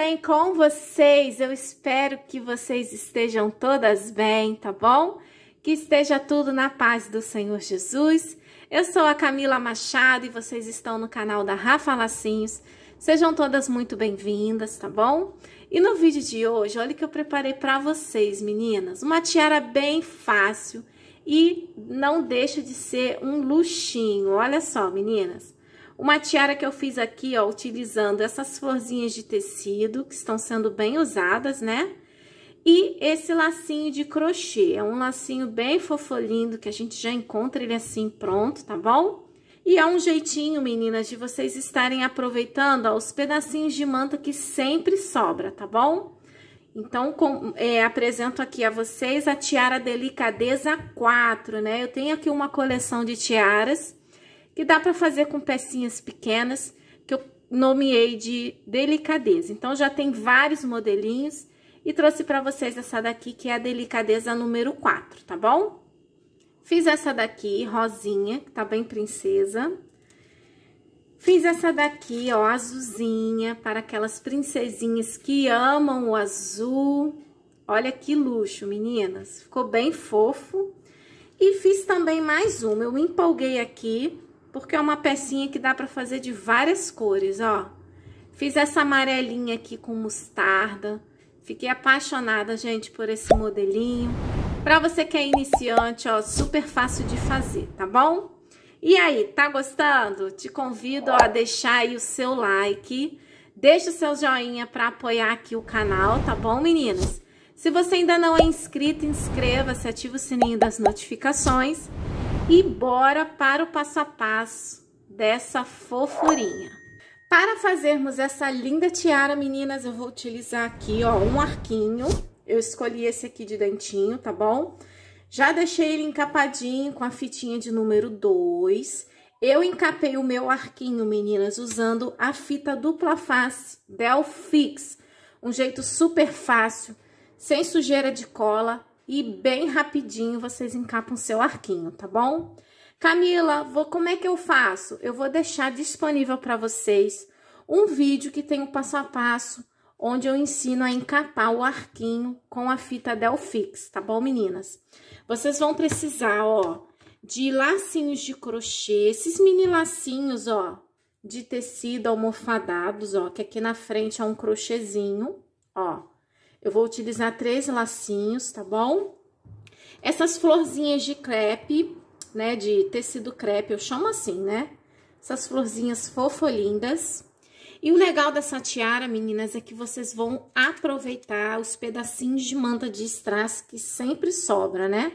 bem com vocês? Eu espero que vocês estejam todas bem, tá bom? Que esteja tudo na paz do Senhor Jesus. Eu sou a Camila Machado e vocês estão no canal da Rafa Lacinhos. Sejam todas muito bem-vindas, tá bom? E no vídeo de hoje, olha que eu preparei para vocês, meninas. Uma tiara bem fácil e não deixa de ser um luxinho. Olha só, meninas. Uma tiara que eu fiz aqui, ó, utilizando essas florzinhas de tecido, que estão sendo bem usadas, né? E esse lacinho de crochê, é um lacinho bem fofolindo, que a gente já encontra ele assim pronto, tá bom? E é um jeitinho, meninas, de vocês estarem aproveitando ó, os pedacinhos de manta que sempre sobra, tá bom? Então, com, é, apresento aqui a vocês a tiara Delicadeza 4, né? Eu tenho aqui uma coleção de tiaras que dá para fazer com pecinhas pequenas, que eu nomeei de delicadeza. Então, já tem vários modelinhos e trouxe para vocês essa daqui, que é a delicadeza número 4, tá bom? Fiz essa daqui, rosinha, que tá bem princesa. Fiz essa daqui, ó, azulzinha, para aquelas princesinhas que amam o azul. Olha que luxo, meninas. Ficou bem fofo. E fiz também mais uma. Eu empolguei aqui porque é uma pecinha que dá para fazer de várias cores, ó. Fiz essa amarelinha aqui com mostarda. Fiquei apaixonada, gente, por esse modelinho. Para você que é iniciante, ó, super fácil de fazer, tá bom? E aí, tá gostando? Te convido ó, a deixar aí o seu like. Deixa o seu joinha para apoiar aqui o canal, tá bom, meninas? Se você ainda não é inscrito, inscreva-se, ativa o sininho das notificações. E bora para o passo a passo dessa fofurinha. Para fazermos essa linda tiara, meninas, eu vou utilizar aqui, ó, um arquinho. Eu escolhi esse aqui de dentinho, tá bom? Já deixei ele encapadinho com a fitinha de número 2. Eu encapei o meu arquinho, meninas, usando a fita dupla face Delfix. Um jeito super fácil, sem sujeira de cola, e bem rapidinho vocês encapam seu arquinho, tá bom? Camila, vou, como é que eu faço? Eu vou deixar disponível para vocês um vídeo que tem o um passo a passo, onde eu ensino a encapar o arquinho com a fita Delfix, tá bom, meninas? Vocês vão precisar, ó, de lacinhos de crochê, esses mini lacinhos, ó, de tecido almofadados, ó, que aqui na frente é um crochêzinho, ó. Eu vou utilizar três lacinhos, tá bom? Essas florzinhas de crepe, né, de tecido crepe, eu chamo assim, né? Essas florzinhas fofolindas. E o legal dessa tiara, meninas, é que vocês vão aproveitar os pedacinhos de manta de strass que sempre sobra, né?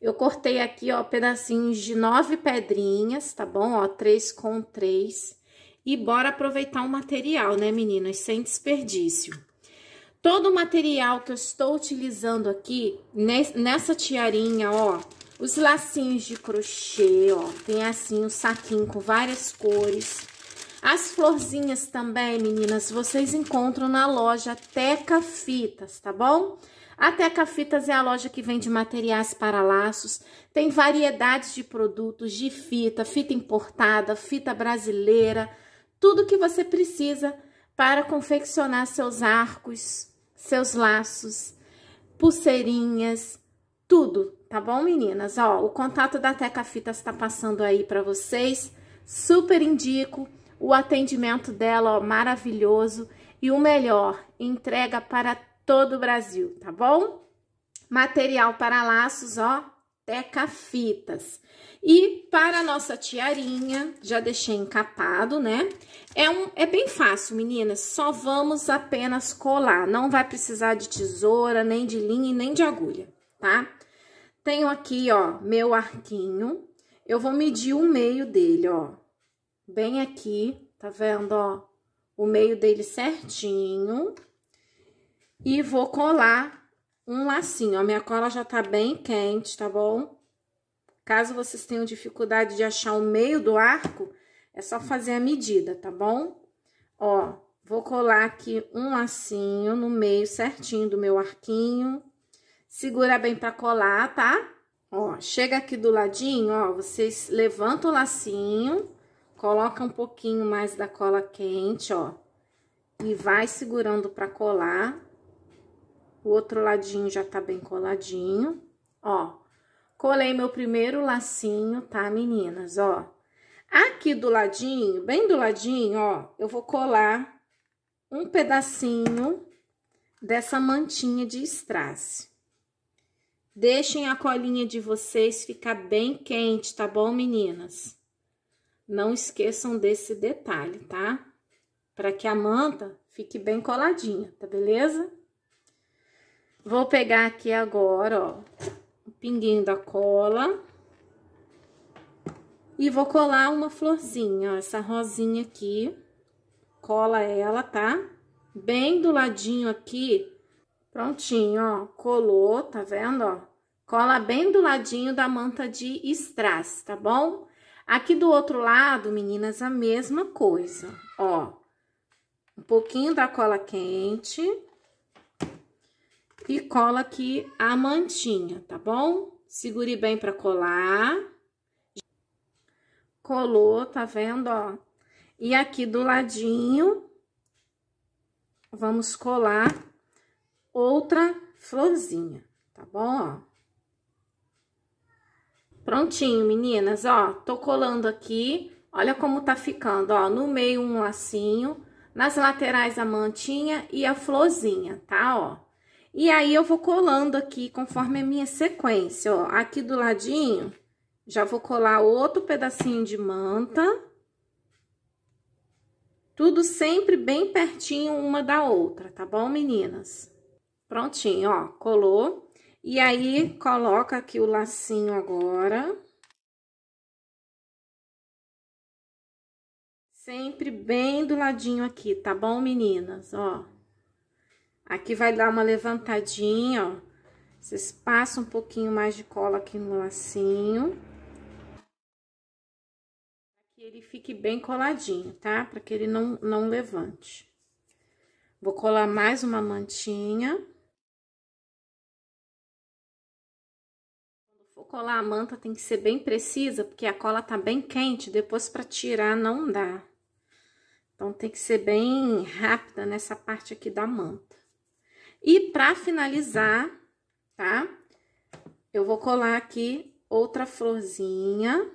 Eu cortei aqui, ó, pedacinhos de nove pedrinhas, tá bom? Ó, três com três. E bora aproveitar o material, né, meninas? Sem desperdício. Todo o material que eu estou utilizando aqui, nessa tiarinha, ó, os lacinhos de crochê, ó, tem assim um saquinho com várias cores. As florzinhas também, meninas, vocês encontram na loja Teca Fitas, tá bom? A Teca Fitas é a loja que vende materiais para laços, tem variedades de produtos de fita, fita importada, fita brasileira, tudo que você precisa para confeccionar seus arcos, seus laços, pulseirinhas, tudo, tá bom, meninas? Ó, o contato da Teca Fitas tá passando aí para vocês. Super indico o atendimento dela, ó, maravilhoso. E o melhor, entrega para todo o Brasil, tá bom? Material para laços, ó, teca-fitas. E para nossa tiarinha, já deixei encapado, né? É, um, é bem fácil, meninas, só vamos apenas colar, não vai precisar de tesoura, nem de linha e nem de agulha, tá? Tenho aqui, ó, meu arquinho, eu vou medir o meio dele, ó, bem aqui, tá vendo, ó, o meio dele certinho, e vou colar um lacinho. A minha cola já tá bem quente, tá bom? Caso vocês tenham dificuldade de achar o meio do arco, é só fazer a medida, tá bom? Ó, vou colar aqui um lacinho no meio certinho do meu arquinho. Segura bem pra colar, tá? Ó, chega aqui do ladinho, ó, vocês levantam o lacinho, coloca um pouquinho mais da cola quente, ó. E vai segurando pra colar o outro ladinho já tá bem coladinho, ó. Colei meu primeiro lacinho, tá, meninas, ó. Aqui do ladinho, bem do ladinho, ó, eu vou colar um pedacinho dessa mantinha de strass. Deixem a colinha de vocês ficar bem quente, tá bom, meninas? Não esqueçam desse detalhe, tá? Para que a manta fique bem coladinha, tá beleza? Vou pegar aqui agora, ó, o pinguinho da cola. E vou colar uma florzinha, ó, essa rosinha aqui. Cola ela, tá? Bem do ladinho aqui. Prontinho, ó, colou, tá vendo, ó? Cola bem do ladinho da manta de strass, tá bom? Aqui do outro lado, meninas, a mesma coisa, ó. Um pouquinho da cola quente e cola aqui a mantinha, tá bom? Segure bem para colar. Colou, tá vendo, ó? E aqui do ladinho, vamos colar outra florzinha, tá bom, ó? Prontinho, meninas, ó, tô colando aqui, olha como tá ficando, ó, no meio um lacinho, nas laterais a mantinha e a florzinha, tá, ó? E aí, eu vou colando aqui conforme a minha sequência, ó. Aqui do ladinho, já vou colar outro pedacinho de manta. Tudo sempre bem pertinho uma da outra, tá bom, meninas? Prontinho, ó, colou. E aí, coloca aqui o lacinho agora. Sempre bem do ladinho aqui, tá bom, meninas? Ó. Aqui vai dar uma levantadinha, ó. Vocês passam um pouquinho mais de cola aqui no lacinho. Que ele fique bem coladinho, tá? Pra que ele não, não levante. Vou colar mais uma mantinha. Quando for colar a manta, tem que ser bem precisa, porque a cola tá bem quente, depois pra tirar não dá. Então, tem que ser bem rápida nessa parte aqui da manta. E para finalizar, tá? Eu vou colar aqui outra florzinha.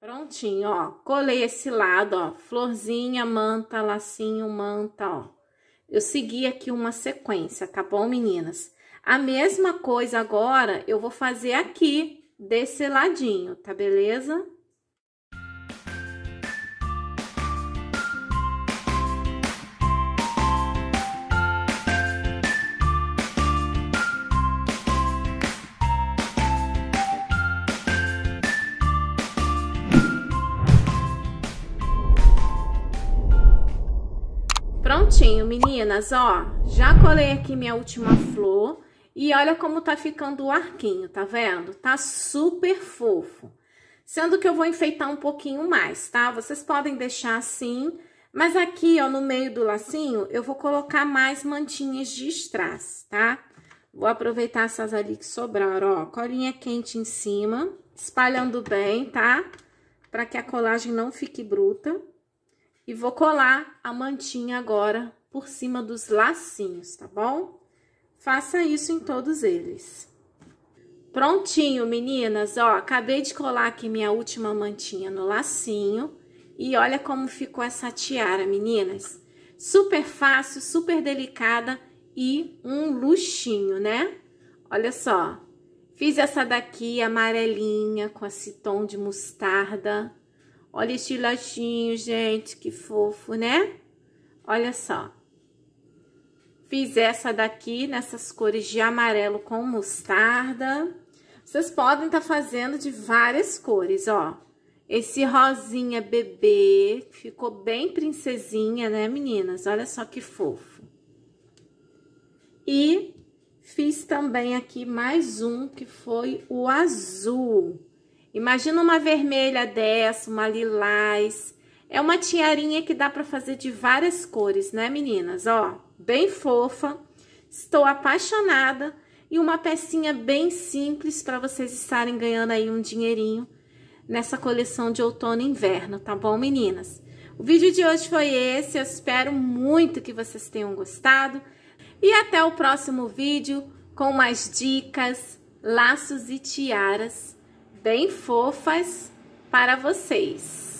Prontinho, ó. Colei esse lado, ó. Florzinha, manta, lacinho, manta, ó. Eu segui aqui uma sequência, tá bom, meninas? A mesma coisa agora eu vou fazer aqui, desse ladinho, tá beleza? Prontinho, meninas, ó, já colei aqui minha última flor e olha como tá ficando o arquinho, tá vendo? Tá super fofo. Sendo que eu vou enfeitar um pouquinho mais, tá? Vocês podem deixar assim, mas aqui, ó, no meio do lacinho, eu vou colocar mais mantinhas de strass, tá? Vou aproveitar essas ali que sobraram, ó, colinha quente em cima, espalhando bem, tá? Pra que a colagem não fique bruta. E vou colar a mantinha agora por cima dos lacinhos, tá bom? Faça isso em todos eles. Prontinho, meninas, ó, acabei de colar aqui minha última mantinha no lacinho e olha como ficou essa tiara, meninas. Super fácil, super delicada e um luxinho, né? Olha só, fiz essa daqui amarelinha com esse tom de mostarda, Olha esse latinho, gente, que fofo, né? Olha só. Fiz essa daqui nessas cores de amarelo com mostarda. Vocês podem estar tá fazendo de várias cores, ó. Esse rosinha bebê, ficou bem princesinha, né, meninas? Olha só que fofo. E fiz também aqui mais um, que foi o azul. Imagina uma vermelha dessa, uma lilás. É uma tiarinha que dá para fazer de várias cores, né, meninas? Ó, bem fofa. Estou apaixonada e uma pecinha bem simples para vocês estarem ganhando aí um dinheirinho nessa coleção de outono e inverno, tá bom, meninas? O vídeo de hoje foi esse, eu espero muito que vocês tenham gostado e até o próximo vídeo com mais dicas, laços e tiaras bem fofas para vocês.